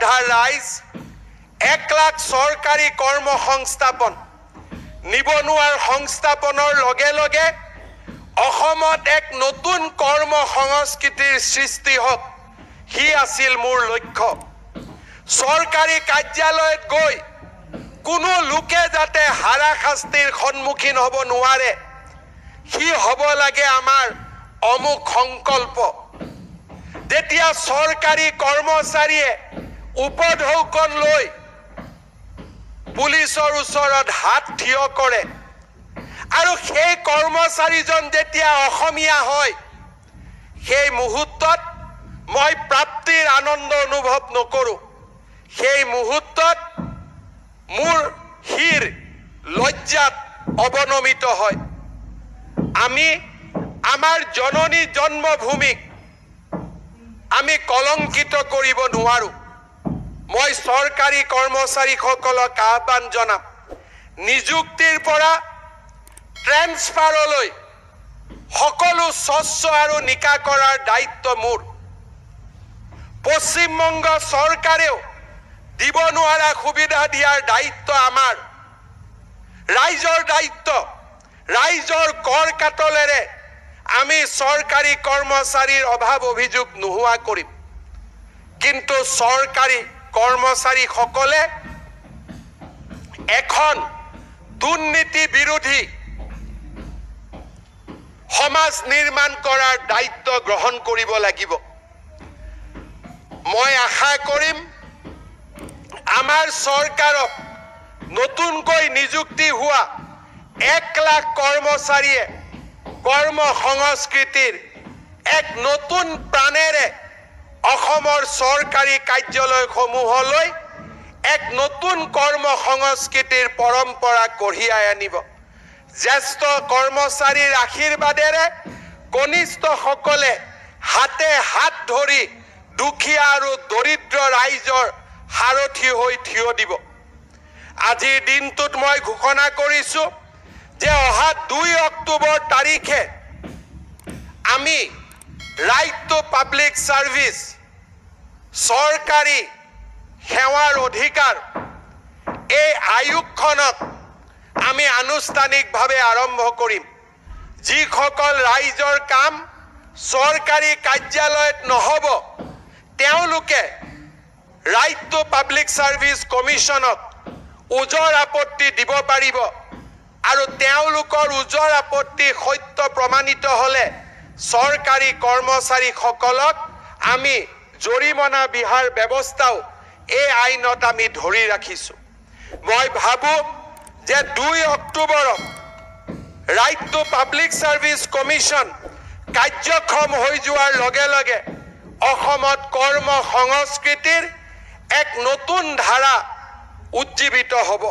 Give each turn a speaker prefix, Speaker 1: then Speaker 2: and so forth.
Speaker 1: আধা ৰাইজ এক লাখ চৰকাৰী কৰ্ম সংস্থাপন নিবনুৱাৰ সংস্থাপনৰ লগে লগে অসমত এক নতুন কৰ্ম সংস্কৃতিৰ সৃষ্টি হওক সি আছিল মোৰ লক্ষ্য চৰকাৰী কাৰ্যালয়ত গৈ কোনো লোকে যাতে হাৰাশাস্তিৰ সন্মুখীন হ'ব নোৱাৰে সি হ'ব লাগে আমাৰ অমুক সংকল্প যেতিয়া চৰকাৰী কৰ্মচাৰীয়ে উপঢৌকন লৈ পুলিচৰ ওচৰত হাত থিয় কৰে আৰু সেই কৰ্মচাৰীজন যেতিয়া অসমীয়া হয় সেই মুহূৰ্তত মই প্ৰাপ্তিৰ আনন্দ অনুভৱ নকৰোঁ সেই মুহূৰ্তত মোৰ শিৰ লজ্জাত অৱনমিত হয় আমি আমাৰ জননী জন্মভূমিক আমি কলংকিত কৰিব নোৱাৰোঁ মই চৰকাৰী কৰ্মচাৰীসকলক আহ্বান জনাম নিযুক্তিৰ পৰা ট্ৰেন্সফাৰলৈ সকলো স্বচ্ছ আৰু নিকা কৰাৰ দায়িত্ব মোৰ পশ্চিমবংগ চৰকাৰেও দিব নোৱাৰা সুবিধা দিয়াৰ দায়িত্ব আমাৰ ৰাইজৰ দায়িত্ব ৰাইজৰ কৰ কাটলেৰে আমি চৰকাৰী কৰ্মচাৰীৰ অভাৱ অভিযোগ নোহোৱা কৰিম কিন্তু চৰকাৰী কৰ্মচাৰীসকলে এখন দুৰ্নীতি বিৰোধী সমাজ নিৰ্মাণ কৰাৰ দায়িত্ব গ্ৰহণ কৰিব লাগিব মই আশা কৰিম আমাৰ চৰকাৰক নতুনকৈ নিযুক্তি হোৱা এক লাখ কৰ্মচাৰীয়ে কৰ্ম সংস্কৃতিৰ এক নতুন প্ৰাণেৰে অসমৰ চৰকাৰী কাৰ্যালয়সমূহলৈ এক নতুন কৰ্ম সংস্কৃতিৰ পৰম্পৰা কঢ়িয়াই আনিব জ্যেষ্ঠ কৰ্মচাৰীৰ আশীৰ্বাদেৰে কনিষ্ঠসকলে হাতে হাত ধৰি দুখীয়া আৰু দৰিদ্ৰ ৰাইজৰ সাৰথি হৈ থিয় দিব আজিৰ দিনটোত মই ঘোষণা কৰিছোঁ যে অহা দুই অক্টোবৰ তাৰিখে আমি ৰাইট পাব্লিক চাৰ্ভিচ চৰকাৰী সেৱাৰ অধিকাৰ এই আয়োগখনক আমি আনুষ্ঠানিকভাৱে আৰম্ভ কৰিম যিসকল ৰাইজৰ কাম চৰকাৰী কাৰ্যালয়ত নহ'ব তেওঁলোকে ৰাইট পাব্লিক চাৰ্ভিচ কমিশ্যনক ওজৰ আপত্তি দিব পাৰিব আৰু তেওঁলোকৰ ওজৰ আপত্তি সত্য প্ৰমাণিত হ'লে চৰকাৰী কৰ্মচাৰীসকলক আমি জৰিমনা বিহাৰ ব্যৱস্থাও এই আইনত আমি ধৰি ৰাখিছোঁ মই ভাবোঁ যে দুই অক্টোবৰত right to public service commission কাৰ্যক্ষম হৈ যোৱাৰ লগে লগে অসমত কৰ্ম সংস্কৃতিৰ এক নতুন ধাৰা উজ্জীৱিত হ'ব